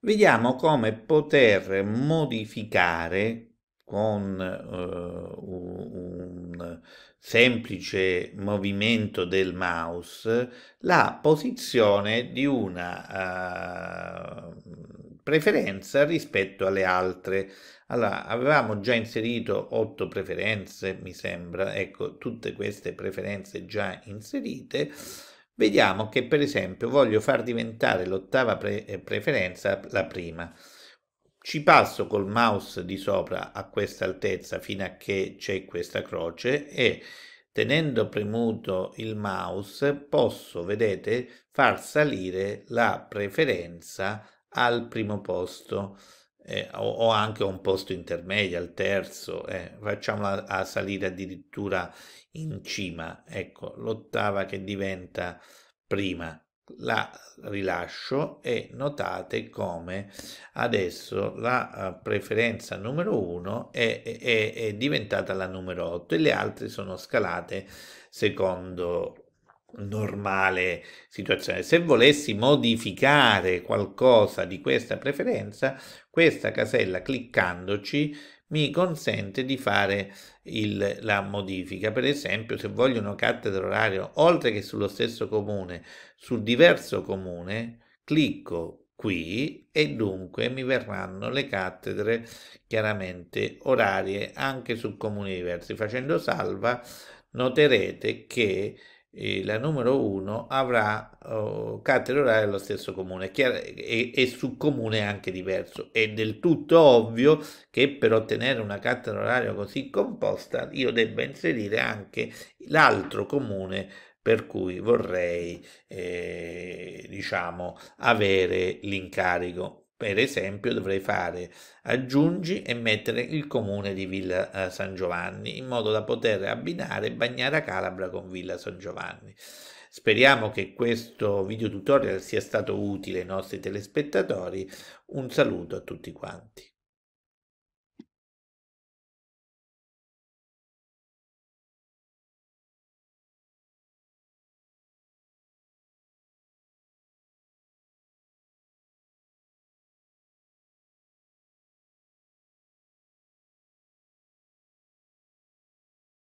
vediamo come poter modificare con eh, un semplice movimento del mouse la posizione di una eh, preferenza rispetto alle altre. Allora, avevamo già inserito otto preferenze, mi sembra, ecco, tutte queste preferenze già inserite. Vediamo che per esempio voglio far diventare l'ottava pre eh, preferenza la prima. Ci passo col mouse di sopra a questa altezza fino a che c'è questa croce e tenendo premuto il mouse posso, vedete, far salire la preferenza al primo posto eh, o, o, anche un posto intermedio, al terzo, eh, facciamola a salire addirittura in cima, ecco, l'ottava che diventa prima, la rilascio e notate come adesso la eh, preferenza numero 1 è, è, è diventata la numero 8 e le altre sono scalate secondo normale situazione. Se volessi modificare qualcosa di questa preferenza, questa casella cliccandoci mi consente di fare il, la modifica. Per esempio, se voglio una cattedra orario, oltre che sullo stesso comune, su diverso comune, clicco qui e dunque mi verranno le cattedre chiaramente orarie anche su comuni diversi. Facendo salva noterete che eh, la numero 1 avrà oh, cattedra oraria allo stesso comune chiaro, e, e su comune anche diverso. È del tutto ovvio che per ottenere una cattedra oraria così composta io debba inserire anche l'altro comune per cui vorrei eh, diciamo avere l'incarico per esempio dovrei fare aggiungi e mettere il comune di Villa eh, San Giovanni in modo da poter abbinare Bagnara Calabra con Villa San Giovanni. Speriamo che questo video tutorial sia stato utile ai nostri telespettatori. Un saluto a tutti quanti.